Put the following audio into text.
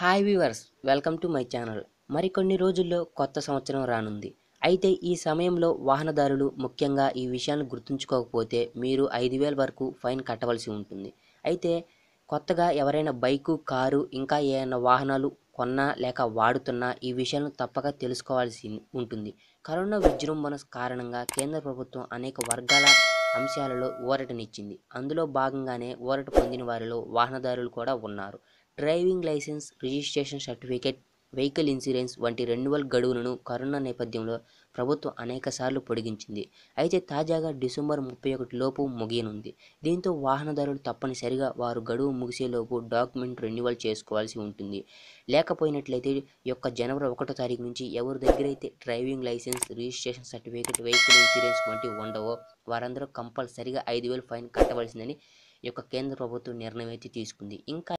hi viewers welcome to my channel మరికొన్ని రోజుల్లో కొత్త సంవత్సరం రానుంది అయితే ఈ సమయంలో వాహనదారులు ముఖ్యంగా ఈ విషయాన్ని గుర్తుంచుకోకపోతే మీరు ఐదు వేల వరకు ఫైన్ కట్టవలసి ఉంటుంది అయితే కొత్తగా ఎవరైనా బైకు కారు ఇంకా ఏమైనా వాహనాలు కొన్నా లేక వాడుతున్నా ఈ విషయాలను తప్పక తెలుసుకోవాల్సి ఉంటుంది కరోనా విజృంభణ కారణంగా కేంద్ర ప్రభుత్వం అనేక వర్గాల అంశాలలో ఊరటనిచ్చింది అందులో భాగంగానే ఊరట పొందిన వారిలో వాహనదారులు కూడా ఉన్నారు driving licence registration certificate vehicle insurance వంటి రెన్యువల్ గడువులను కరోనా నేపథ్యంలో ప్రభుత్వం అనేకసార్లు పొడిగించింది అయితే తాజాగా డిసెంబర్ ముప్పై ఒకటి లోపు ముగియనుంది దీంతో వాహనదారులు తప్పనిసరిగా వారు గడువు ముగిసేలోపు డాక్యుమెంట్ రెన్యువల్ చేసుకోవాల్సి ఉంటుంది లేకపోయినట్లయితే యొక్క జనవరి ఒకటో తారీఖు నుంచి ఎవరి దగ్గర అయితే driving licence registration certificate vehicle insurance వంటివి ఉండవో వారందరూ కంపల్సరిగా ఐదు వేలు ఫైన్ కట్టవలసిందని యొక్క కేంద్ర ప్రభుత్వం నిర్ణయం అయితే తీసుకుంది ఇంకా